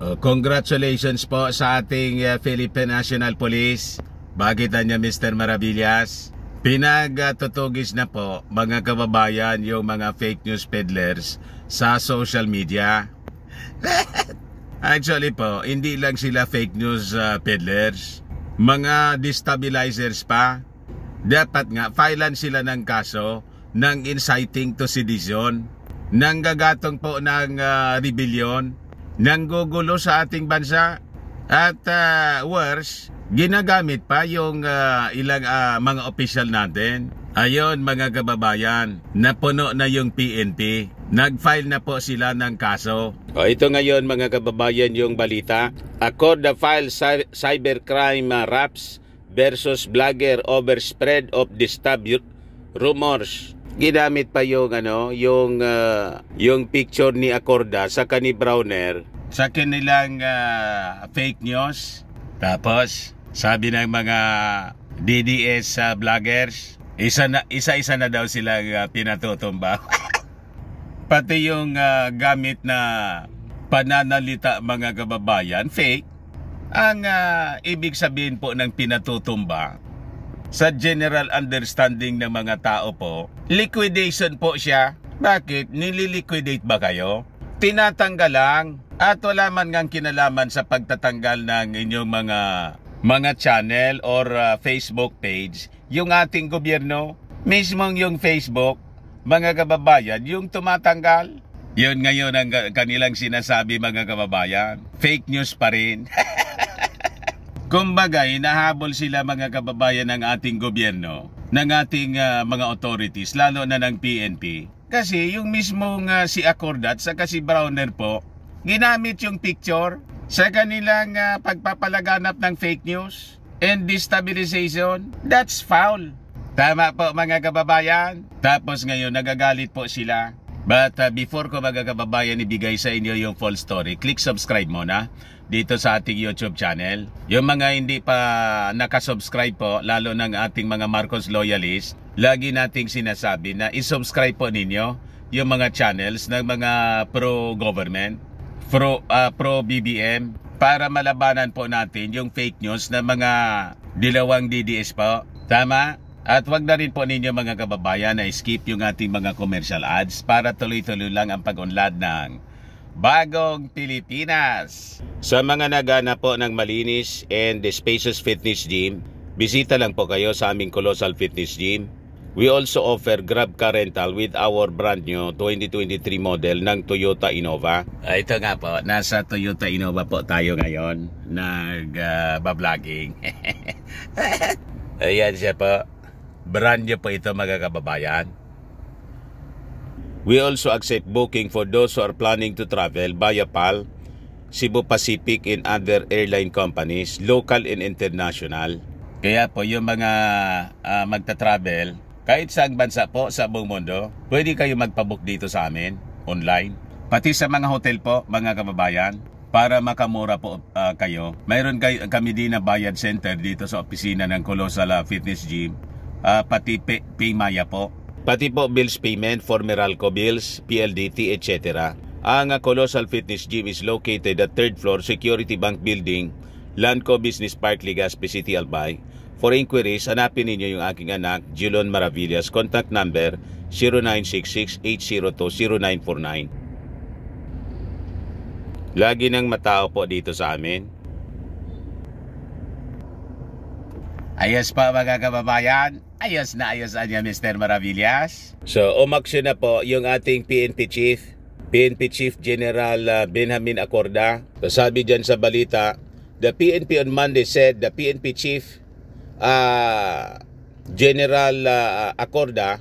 Uh, congratulations po sa ating uh, Philippine National Police. Bakit niya Mr. Maravillas? Pinagtutugis na po mga kababayan yung mga fake news peddlers sa social media. Actually po, hindi lang sila fake news uh, peddlers. Mga destabilizers pa. Dapat nga, filean sila ng kaso ng inciting to sedition, ng gagatong po ng uh, rebellion, nanggugulo sa ating bansa at uh, worse, ginagamit pa yung uh, ilang uh, mga official natin. Ayon mga kababayan, napuno na yung PNP. nagfile na po sila ng kaso. O ito ngayon mga kababayan yung balita. according the file cybercrime uh, raps versus blogger over spread of disturbed rumors ginamit pa yung ano, yung uh, yung picture ni Acorda sa kani Browner sa kanilang uh, fake news. Tapos, sabi ng mga DDS uh, ah, vloggers, isa na isa-isa na daw sila uh, ah, pinatutumba. Pati yung uh, gamit na pananalita mga kababayan, fake. Ang uh, ibig sabihin po ng pinatutumba sa general understanding ng mga tao po, liquidation po siya. Bakit? Nililiquidate ba kayo? Tinatanggal lang at wala man ngang kinalaman sa pagtatanggal ng inyong mga mga channel or uh, Facebook page, yung ating gobyerno, mismong yung Facebook, mga kababayan, yung tumatanggal. Yun ngayon ang kanilang sinasabi mga kababayan. Fake news pa rin. Kumbaga, hinahabol sila mga kababayan ng ating gobyerno, ng ating uh, mga authorities, lalo na ng PNP. Kasi yung mismong uh, si Accordat sa kasi Browner po, ginamit yung picture sa kanilang uh, pagpapalaganap ng fake news and destabilization. That's foul. Tama po mga kababayan. Tapos ngayon nagagalit po sila. But uh, before ko mga kababayan ibigay sa inyo yung full story, click subscribe muna dito sa ating YouTube channel. Yung mga hindi pa nakasubscribe po, lalo ng ating mga Marcos Loyalist, lagi nating sinasabi na isubscribe po ninyo yung mga channels ng mga pro-government pro, uh, pro BBM para malabanan po natin yung fake news ng mga dilawang DDS po. Tama? At wag na rin po ninyo mga kababayan na skip yung ating mga commercial ads para tuloy-tuloy lang ang pag-unlad ng Bagong Pilipinas. Sa mga nagana po ng malinis and the Spaces Fitness Gym, bisita lang po kayo sa aming Colossal Fitness Gym We also offer Grab Car Rental with our brand new 2023 model ng Toyota Innova. Uh, ito nga po, nasa Toyota Innova po tayo ngayon. Nag-vlogging. Ah, uh, Ayan siya po. Brand new po ito mga kababayan. We also accept booking for those who are planning to travel via PAL, Cebu Pacific and other airline companies, local and international. Kaya po yung mga uh, magta-travel, kahit saan bansa po sa buong mundo, pwede kayo magpabook dito sa amin online. Pati sa mga hotel po, mga kababayan, para makamura po uh, kayo. Mayroon kayo, kami din na bayad center dito sa opisina ng Colossal Fitness Gym, uh, pati Paymaya po. Pati po bills payment for Meralco bills, PLDT, etc. Ang Colossal Fitness Gym is located at 3rd floor Security Bank Building, Landco Business Park, Legazpi City, Albay. For inquiries, hanapin ninyo yung aking anak, Julon Maravillas, contact number 0966-802-0949. Lagi nang matao po dito sa amin. Ayos pa mga kababayan. Ayos na ayos niya Mr. Maravillas. So umaksyon na po yung ating PNP Chief, PNP Chief General uh, Benjamin Acorda. So, sabi dyan sa balita, the PNP on Monday said the PNP Chief uh, General uh, Acorda,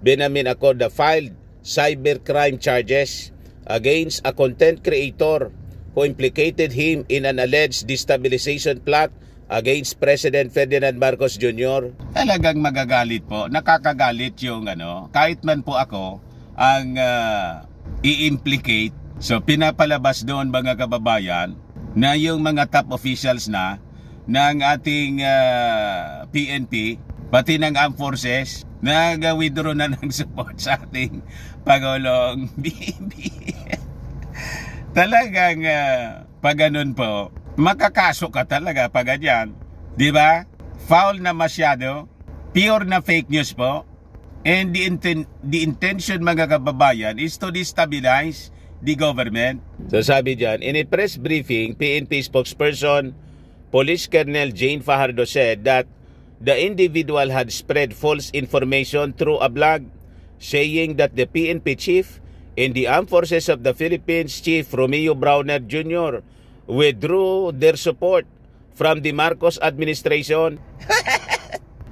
Benjamin Acorda filed cybercrime charges against a content creator who implicated him in an alleged destabilization plot against President Ferdinand Marcos Jr. Talagang magagalit po, nakakagalit yung ano, kahit man po ako ang uh, i-implicate. So pinapalabas doon mga kababayan na yung mga top officials na ng ating uh, ah, PNP pati ng armed forces nag-withdraw na ng support sa ating Pangulong BB. Talagang uh, pag ganun po, makakaso ka talaga pag ganyan. Di ba? Foul na masyado, pure na fake news po. And the, inten the intention mga kababayan is to destabilize the government. So sabi dyan, in a press briefing, PNP spokesperson Police Colonel Jane Fajardo said that the individual had spread false information through a blog saying that the PNP chief and the Armed Forces of the Philippines Chief Romeo Browner Jr. withdrew their support from the Marcos administration.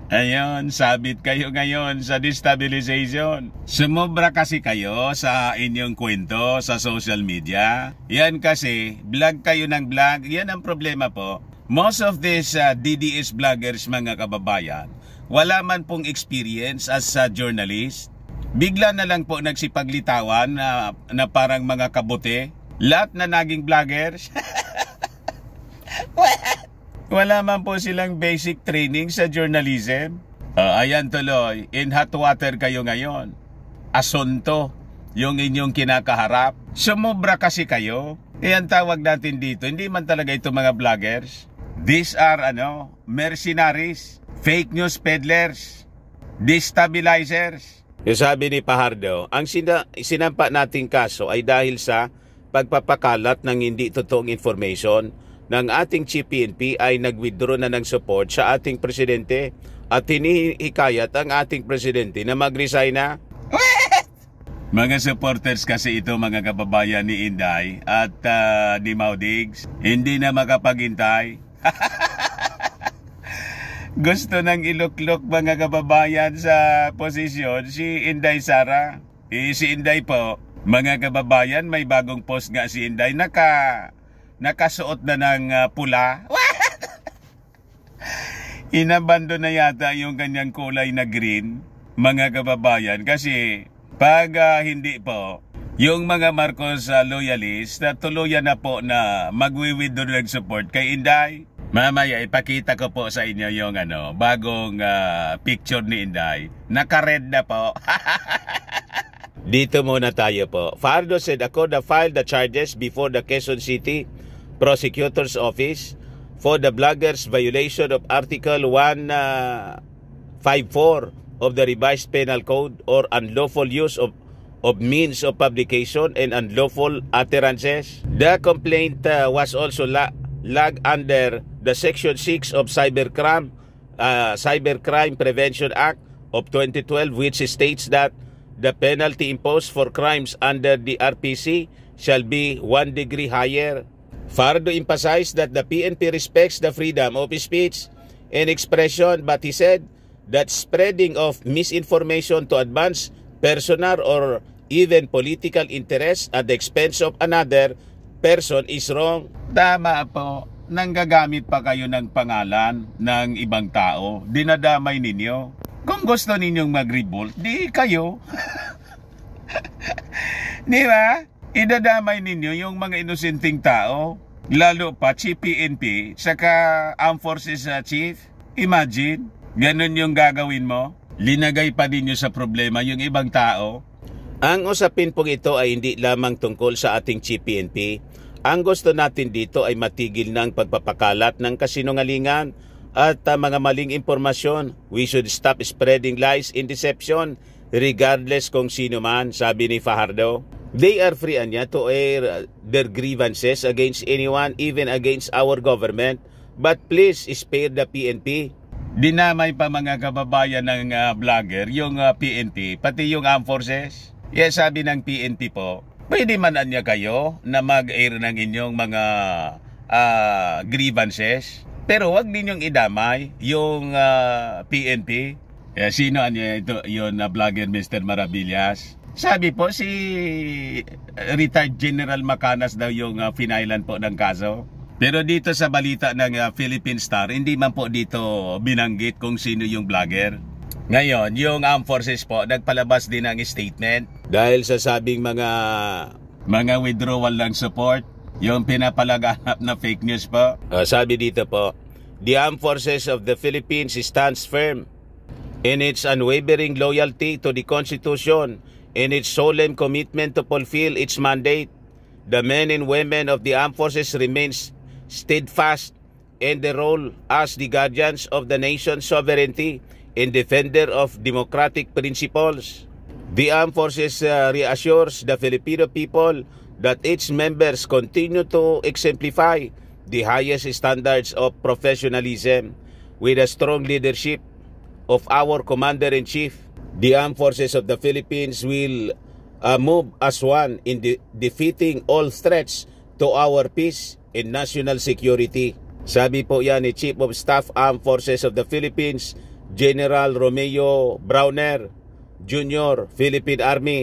Ayun, sabit kayo ngayon sa destabilization. Sumobra kasi kayo sa inyong kwento sa social media. Yan kasi, vlog kayo ng vlog. Yan ang problema po. Most of these uh, DDS vloggers mga kababayan, wala man pong experience as a journalist. Bigla na lang po nagsipaglitawan na, na parang mga kabote. Lahat na naging vloggers. wala man po silang basic training sa journalism. Uh, ayan tuloy, in hot water kayo ngayon. Asunto yung inyong kinakaharap. Sumobra kasi kayo. Iyan tawag natin dito, hindi man talaga ito mga vloggers. These are ano, mercenaries, fake news peddlers, destabilizers. Yung sabi ni Pahardo, ang sina sinampa nating kaso ay dahil sa pagpapakalat ng hindi totoong information ng ating CPNP ay nag-withdraw na ng support sa ating presidente at hinihikayat ang ating presidente na mag-resign na. Mga supporters kasi ito mga kababayan ni Inday at uh, ni Maudigs, hindi na makapaghintay Gusto ng iluklok mga kababayan sa posisyon si Inday Sara. Eh, si Inday po, mga kababayan, may bagong post nga si Inday. Naka, nakasuot na ng uh, pula. Inabando na yata yung kanyang kulay na green, mga kababayan. Kasi pag uh, hindi po, yung mga Marcos uh, ah, loyalists na tuluyan na po na magwi-withdraw ng support kay Inday. Mamaya ipakita ko po sa inyo yung ano, bagong uh, picture ni Inday. Naka-red na po. Dito muna tayo po. Fardo said, ako na filed the charges before the Quezon City Prosecutor's Office for the blogger's violation of Article 154 ah, of the Revised Penal Code or unlawful use of of means of publication and unlawful utterances. The complaint uh, was also la lag under the Section 6 of Cybercrime, uh, Cybercrime Prevention Act of 2012 which states that the penalty imposed for crimes under the RPC shall be one degree higher. Fardo emphasized that the PNP respects the freedom of speech and expression but he said that spreading of misinformation to advance personal or even political interest at the expense of another person is wrong. Tama po. Nanggagamit pa kayo ng pangalan ng ibang tao. Dinadamay ninyo. Kung gusto ninyong mag-revolt, di kayo. di ba? Idadamay ninyo yung mga inusinting tao. Lalo pa, Chief PNP, saka Armed Forces uh, Chief. Imagine, ganun yung gagawin mo linagay pa ninyo sa problema yung ibang tao? Ang usapin pong ito ay hindi lamang tungkol sa ating CPNP. Ang gusto natin dito ay matigil ng pagpapakalat ng kasinungalingan at uh, mga maling impormasyon. We should stop spreading lies and deception regardless kung sino man, sabi ni Fajardo. They are free anya to air ah, their grievances against anyone, even against our government. But please spare the PNP dinamay pa mga kababayan ng uh, vlogger yung uh, ah, PNP, pati yung armed forces. Yes, sabi ng PNP po, pwede man niya kayo na mag-air ng inyong mga uh, grievances. Pero wag ninyong idamay yung uh, PNP. Eh, sino niya ano ito, yun uh, vlogger Mr. Marabillas? Sabi po si eh, retired General Macanas daw yung uh, finailan po ng kaso. Pero dito sa balita ng uh, Philippine Star, hindi man po dito binanggit kung sino yung vlogger. Ngayon, yung armed forces po, nagpalabas din ng statement. Dahil sa sabing mga... Mga withdrawal ng support, yung pinapalaganap na fake news po. Uh, sabi dito po, The armed forces of the Philippines stands firm in its unwavering loyalty to the Constitution and its solemn commitment to fulfill its mandate. The men and women of the armed forces remains steadfast in the role as the guardians of the nation's sovereignty and defender of democratic principles. The Armed Forces uh, reassures the Filipino people that its members continue to exemplify the highest standards of professionalism with a strong leadership of our Commander-in-Chief. The Armed Forces of the Philippines will uh, move as one in de defeating all threats to our peace and National Security. Sabi po yan ni Chief of Staff Armed Forces of the Philippines, General Romeo Browner Jr., Philippine Army.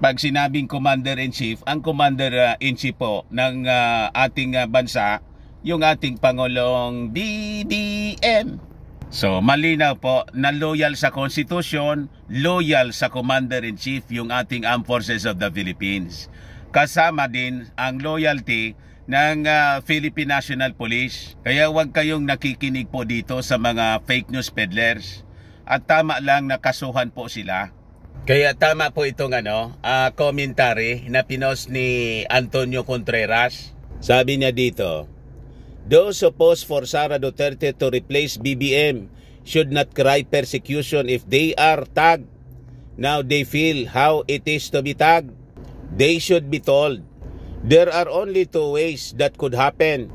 Pag sinabing Commander-in-Chief, ang Commander-in-Chief ah, po ng uh, ating uh, bansa, yung ating Pangulong BBM. So malinaw po na loyal sa Constitution, loyal sa Commander-in-Chief yung ating Armed Forces of the Philippines. Kasama din ang loyalty ng uh, Philippine National Police. Kaya huwag kayong nakikinig po dito sa mga fake news peddlers at tama lang nakasuhan po sila. Kaya tama po itong ano, uh, commentary na pinos ni Antonio Contreras. Sabi niya dito, Those who for Sara Duterte to replace BBM should not cry persecution if they are tagged. Now they feel how it is to be tagged. They should be told There are only two ways that could happen.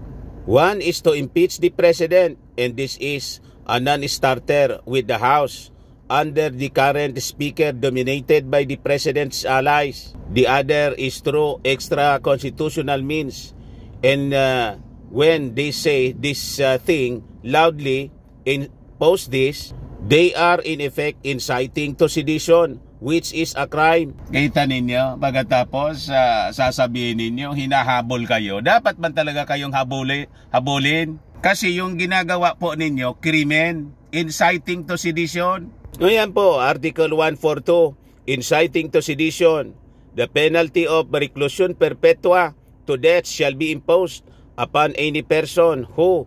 One is to impeach the president, and this is a non-starter with the House under the current speaker dominated by the president's allies. The other is through extra-constitutional means. And uh, when they say this uh, thing loudly, in post this, they are in effect inciting to sedition which is a crime. Kita ninyo, pagkatapos uh, sasabihin ninyo, hinahabol kayo. Dapat man talaga kayong habuli, habulin. Kasi yung ginagawa po ninyo, krimen, inciting to sedition. yan po, Article 142, inciting to sedition. The penalty of reclusion perpetua to death shall be imposed upon any person who,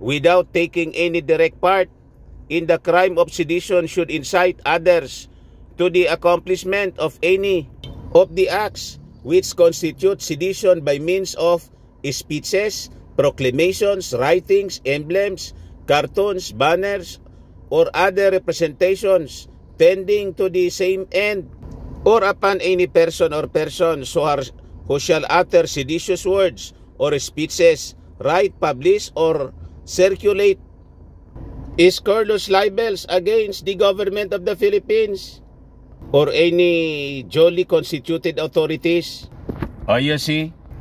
without taking any direct part in the crime of sedition, should incite others to the accomplishment of any of the acts which constitute sedition by means of speeches, proclamations, writings, emblems, cartoons, banners, or other representations tending to the same end, or upon any person or persons who, are, who shall utter seditious words or speeches, write, publish, or circulate scurrilous libels against the government of the Philippines or any jolly constituted authorities? O you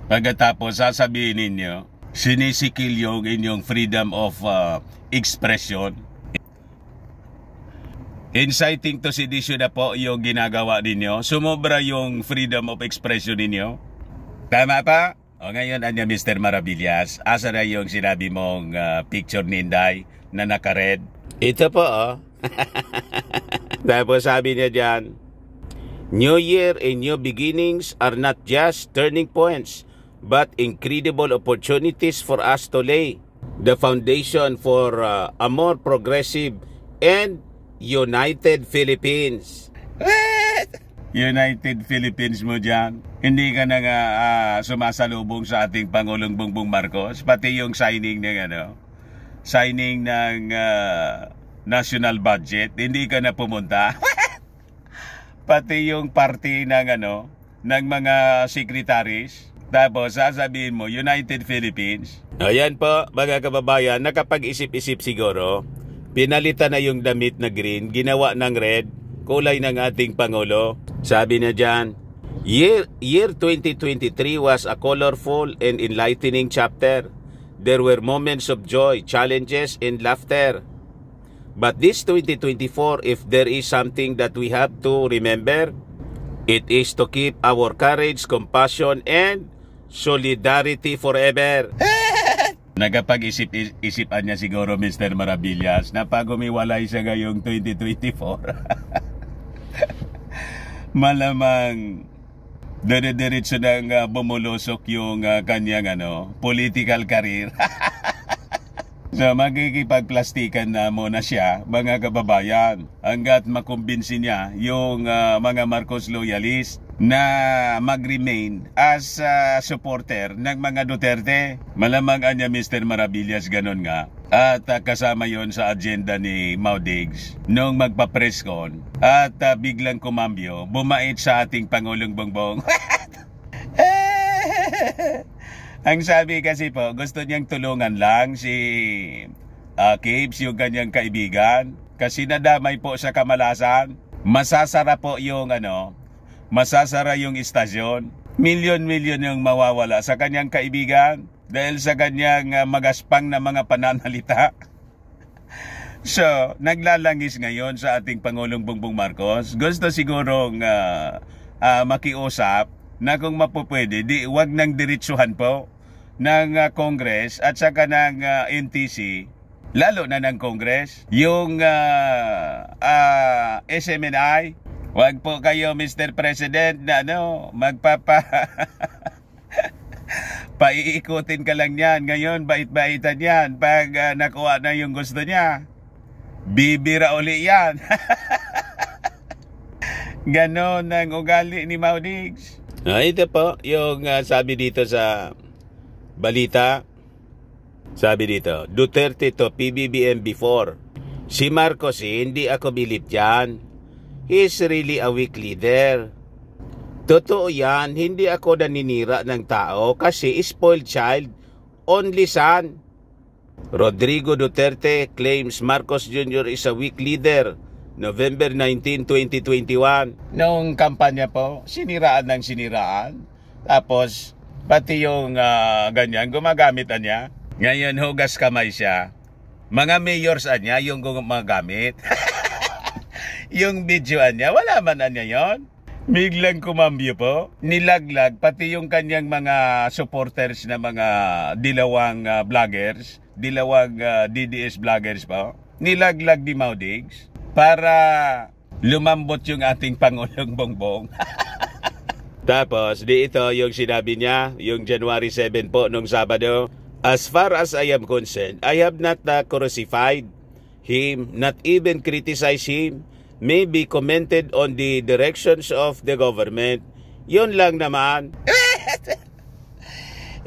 pagkatapos sasabihin ninyo, sinisikil yung inyong freedom of uh, expression. Inciting to sedition na po yung ginagawa ninyo. Sumobra yung freedom of expression ninyo. Tama pa? O ngayon, anya Mr. Marabillas, asa na yung sinabi mong uh, picture ni Inday na naka-red? Ito po, oh. Dahil po sabi niya dyan, New year and new beginnings are not just turning points, but incredible opportunities for us to lay the foundation for uh, a more progressive and united Philippines. United Philippines mo dyan. Hindi ka na nga uh, ah, sumasalubong sa ating Pangulong Bongbong Marcos. Pati yung signing ng ano, signing ng uh, national budget, hindi ka na pumunta. Pati yung party ng ano, ng mga secretaries. Tapos sasabihin mo, United Philippines. Ayan po, mga kababayan, nakapag-isip-isip siguro. Pinalitan na yung damit na green, ginawa ng red, kulay ng ating Pangulo. Sabi na dyan, Year, year 2023 was a colorful and enlightening chapter. There were moments of joy, challenges, and laughter. But this 2024, if there is something that we have to remember, it is to keep our courage, compassion, and solidarity forever. Nagapag-isip-isipan niya siguro Mr. Marabillas na pag umiwalay siya ngayong 2024, malamang dire-diretso nang uh, bumulusok yung uh, kanyang ano, political career. na magkikipagplastikan na muna siya mga kababayan hanggat makumbinsi niya yung uh, mga Marcos loyalist na mag-remain as uh, supporter ng mga Duterte. Malamang anya Mr. Marabillas ganun nga. At uh, kasama yon sa agenda ni Maudigs nung magpa-press at uh, biglang kumambyo bumait sa ating Pangulong Bongbong. Eh, Ang sabi kasi po, gusto niyang tulungan lang si uh, ah, Caves, yung kanyang kaibigan. Kasi nadamay po sa kamalasan. Masasara po yung ano, masasara yung istasyon. Million-million yung mawawala sa kanyang kaibigan dahil sa kanyang uh, magaspang na mga pananalita. so, naglalangis ngayon sa ating Pangulong Bongbong Marcos. Gusto sigurong uh, uh, makiusap na kung mapupwede, di, wag nang diritsuhan po ng uh, Congress at saka ng uh, ah, NTC, lalo na ng Congress, yung uh, ah, uh, SMNI, wag po kayo Mr. President na ano, magpapa... paiikutin ka lang yan. Ngayon, bait-baitan yan. Pag uh, nakuha na yung gusto niya, bibira uli yan. Ganon ang ugali ni Maudix. No, ah, ito po yung uh, sabi dito sa balita. Sabi dito, Duterte to PBBM before. Si Marcos eh, hindi ako bilip dyan. He's really a weak leader. Totoo yan, hindi ako naninira ng tao kasi spoiled child, only son. Rodrigo Duterte claims Marcos Jr. is a weak leader November 19, 2021. Noong kampanya po, siniraan ng siniraan. Tapos, pati yung uh, ganyan, gumagamit niya. Ngayon, hugas kamay siya. Mga mayors niya yung gumagamit. yung video niya, wala man niya yon. Biglang kumambyo po, nilaglag pati yung kanyang mga supporters na mga dilawang uh, vloggers, dilawang uh, ah, DDS vloggers po nilaglag ni Maudigs para lumambot yung ating Pangulong Bongbong. Tapos, di ito yung sinabi niya, yung January 7 po nung Sabado. As far as I am concerned, I have not uh, crucified him, not even criticized him, maybe commented on the directions of the government. Yun lang naman.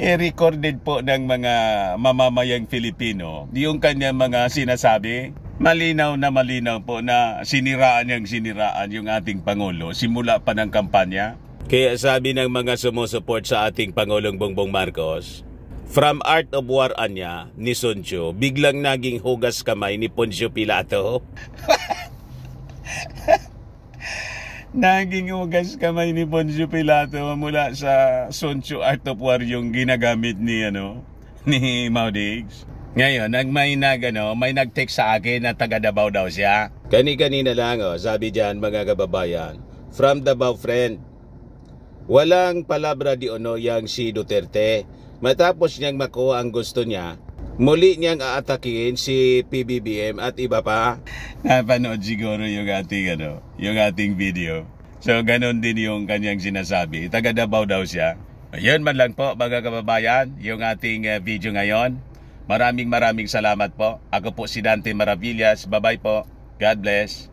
i-recorded po ng mga mamamayang Filipino yung kanyang mga sinasabi. Malinaw na malinaw po na siniraan niyang siniraan yung ating Pangulo simula pa ng kampanya. Kaya sabi ng mga sumusuport sa ating Pangulong Bongbong Marcos, From Art of War Anya ni Sun biglang naging hugas kamay ni Poncio Pilato. Naging ugas kamay ni Poncio Pilato mula sa Soncho Art of War yung ginagamit ni, ano, ni Maudix. Ngayon, nagmay may nag, ano, may nag-text sa akin na taga Davao daw siya. Kani-kanina lang, oh, sabi diyan mga kababayan. From Davao friend. Walang palabra di ono yang si Duterte. Matapos niyang makuha ang gusto niya, muli niyang aatakihin si PBBM at iba pa. Napanood siguro yung ating, ano, yung ating video. So, ganun din yung kanyang sinasabi. Taga Davao daw siya. Ayun man lang po, mga kababayan, yung ating uh, video ngayon. Maraming maraming salamat po. Ako po si Dante Maravillas. Bye-bye po. God bless.